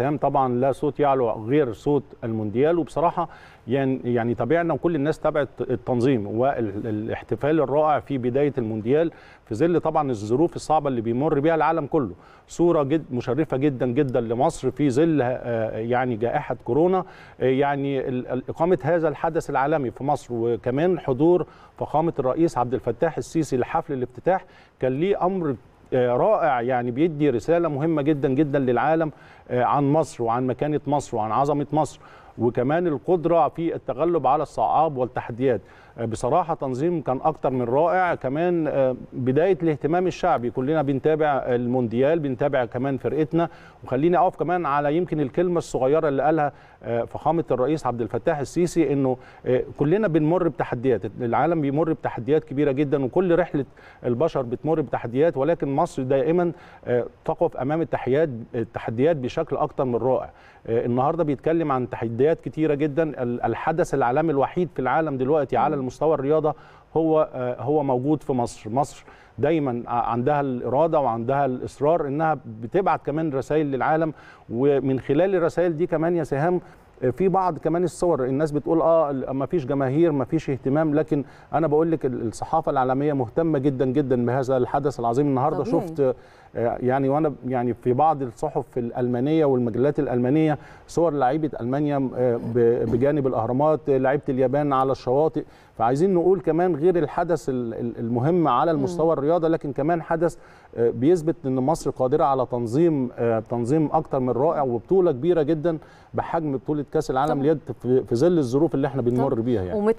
تمام طبعا لا صوت يعلو غير صوت المونديال وبصراحه يعني يعني تابعنا وكل الناس تابعت التنظيم والاحتفال الرائع في بدايه المونديال في ظل طبعا الظروف الصعبه اللي بيمر بها العالم كله صوره جد مشرفه جدا جدا لمصر في ظل آه، يعني جائحه كورونا آه، يعني اقامه هذا الحدث العالمي في مصر وكمان حضور فخامه الرئيس عبد الفتاح السيسي لحفل الافتتاح كان ليه امر رائع يعني بيدي رساله مهمه جدا جدا للعالم آه، عن مصر وعن مكانه مصر وعن عظمه مصر وكمان القدره في التغلب على الصعاب والتحديات آه، بصراحه تنظيم كان اكتر من رائع كمان آه، بدايه الاهتمام الشعبي كلنا بنتابع المونديال بنتابع كمان فرقتنا وخليني اقف كمان على يمكن الكلمه الصغيره اللي قالها آه، فخامه الرئيس عبد الفتاح السيسي انه كلنا بنمر بتحديات العالم بيمر بتحديات كبيره جدا وكل رحله البشر بتمر بتحديات ولكن مصر دائما تقف امام التحديات التحديات بشكل اكتر من رائع النهارده بيتكلم عن تحديات مباريات كتيره جدا الحدث العالمي الوحيد في العالم دلوقتي على المستوى الرياضه هو آه، هو موجود في مصر مصر دايما عندها الاراده وعندها الاصرار انها بتبعت كمان رسائل للعالم ومن خلال الرسائل دي كمان يا سهام في بعض كمان الصور الناس بتقول اه ما فيش جماهير ما فيش اهتمام لكن انا بقول لك الصحافه العالميه مهتمه جدا جدا بهذا الحدث العظيم النهارده شفت آه، يعني وانا يعني في بعض الصحف الالمانيه والمجلات الالمانيه صور لعيبه المانيا آه، بجانب الاهرامات لعيبه اليابان على الشواطئ فعايزين نقول كمان غير الحدث المهم على المستوى الرياضه لكن كمان حدث آه، بيثبت ان مصر قادره على تنظيم تنظيم اكتر من رائع وبطوله كبيره جدا بحجم بطوله كاس العالم طبعا. في ظل الظروف اللي احنا بنمر بيها يعني